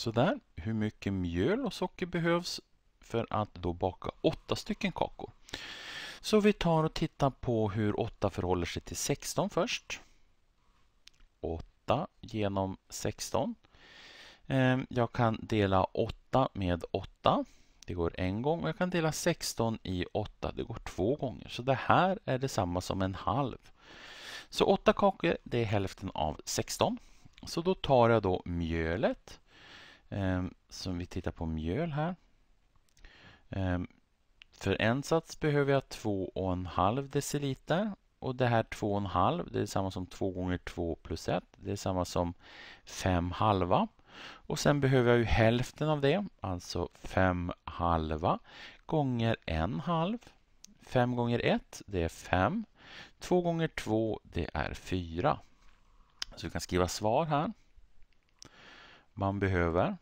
Sådär, hur mycket mjöl och socker behövs för att då baka åtta stycken kakor? Så vi tar och tittar på hur 8 förhåller sig till 16 först. 8 genom 16. Ehm, jag kan dela 8 med 8. Det går en gång jag kan dela 16 i 8. Det går två gånger. Så det här är detsamma som en halv. Så 8 kakor det är hälften av 16. Så då tar jag då mjölet Ehm, Så vi tittar på mjöl här. Ehm, för en sats behöver jag 2,5 deciliter och det här 2,5 det är samma som 2 gånger 2 plus 1. Det är samma som 5 halva. Och sen behöver jag ju hälften av det, alltså 5 halva gånger 1 halv. 5 gånger 1 det är 5. 2 gånger 2 det är 4. Så du kan skriva svar här. Man behöver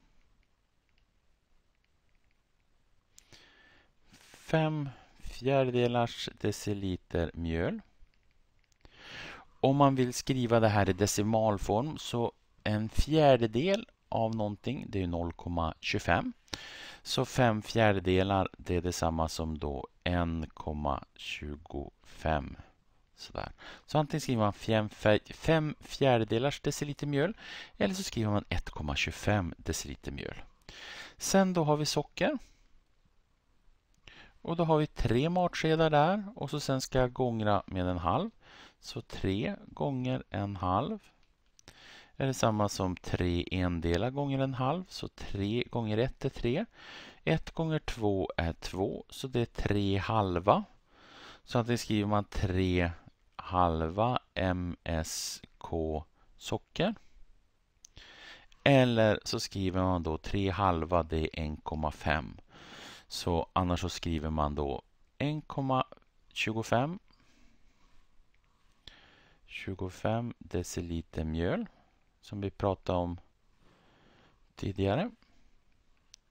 fem fjärdedelars deciliter mjöl. Om man vill skriva det här i decimalform så en fjärdedel av någonting det är 0,25. Så fem fjärdedelar det är detsamma som då 1,25. Sådär. Så antingen skriver man 5 fem fjärdedelars deciliter mjöl eller så skriver man 1,25 deciliter mjöl. Sen då har vi socker. Och då har vi tre matskedar där och så sen ska jag gångra med en halv. Så tre gånger en halv är det samma som tre endelar gånger en halv. Så tre gånger ett är tre. Ett gånger två är två, så det är tre halva. Så antingen skriver man tre halva MSK socker. Eller så skriver man då tre halva, det är 1,5. Så annars så skriver man då 1,25 25 deciliter mjöl som vi pratade om tidigare.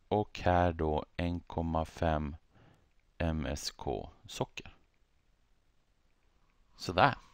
Och här då 1,5 MSK socker. Sådär.